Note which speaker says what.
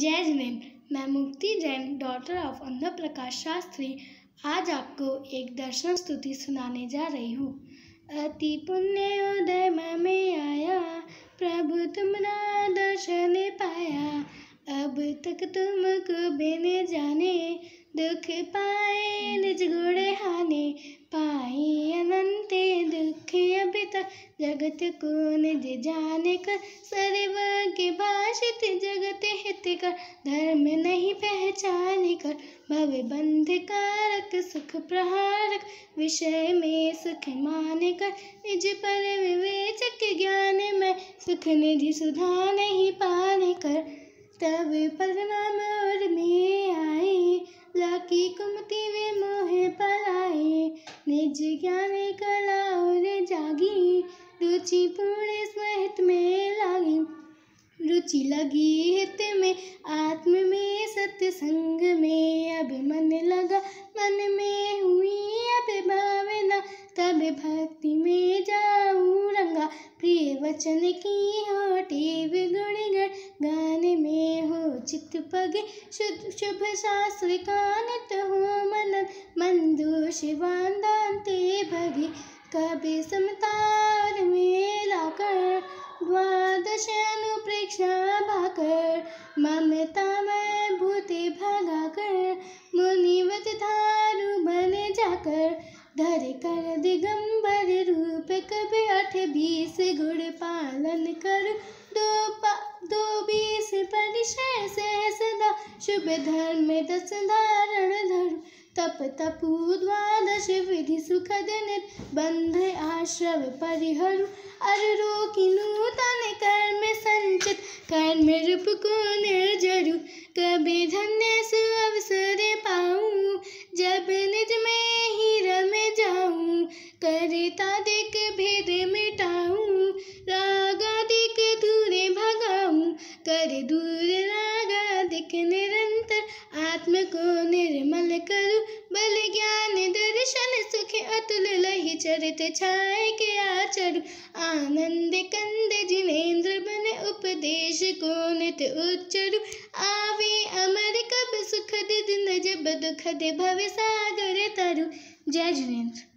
Speaker 1: जय जैन मैं मुक्ति जैन डॉटर ऑफ अन्ना प्रकाश शास्त्री आज आपको एक दर्शन स्तुति सुनाने जा रही हूँ अति पुण्योदय में आया प्रभु तुमरा दर्शन पाया अब तक तुमको बिन जाने दुख पाए जगत को निज जाने कर सर्व के भाषित जगत हित कर धर्म नहीं पहचाने कर भव बंध कारक सुख प्रहारक विषय में सुख माने कर निज पर विवेचक ज्ञान में सुख निधि सुधा नहीं पाने कर तब नाम और में आए लाकी कुमती वे मोहे पलाए निज ज्ञान कला और जागी रुचि पूर्ण स्वहित में लागी रुचि लगी हित में आत्म में सत्य संग में अब मन लगा मन में हुई अब भावना तब भक्ति में जाऊ रंगा प्रिय वचन की हो टेव गुणगण गाने में हो चित पगे शुद्ध शुभ शास्त्र कानित हो मनन मंदो शिवान वांदान ते भगे कभी समता द्वादश अनुप्रेक्षा भाकर ममता में भूति भगा कर मुनिवत थारु बन जाकर धर कर दिगंबर रूप कब अठ बीस गुड़ पालन कर दो पा, दो बीस परिशय से सदा शुभ धर्म दस धारण तप द्वादश विधि सुखद निर्बंध आश्रव परिहर अररो की नूतन कर्म संचित कर्म रूप को निर्जरु कभी धन्य सु अवसर पाऊँ जब निज में ही रम जाऊँ करता देख भेद मिटाऊँ रागा देख दूर भगाऊँ कर दूर रागा देख निरंतर आत्म को निर्मल कर जगत छाए के आचर आनंद कंद जिनेन्द्र बन उपदेश को नित उच्चर आवे अमर कब सुखद दिन जब दुखद भव सागर तरु जय जिनेन्द्र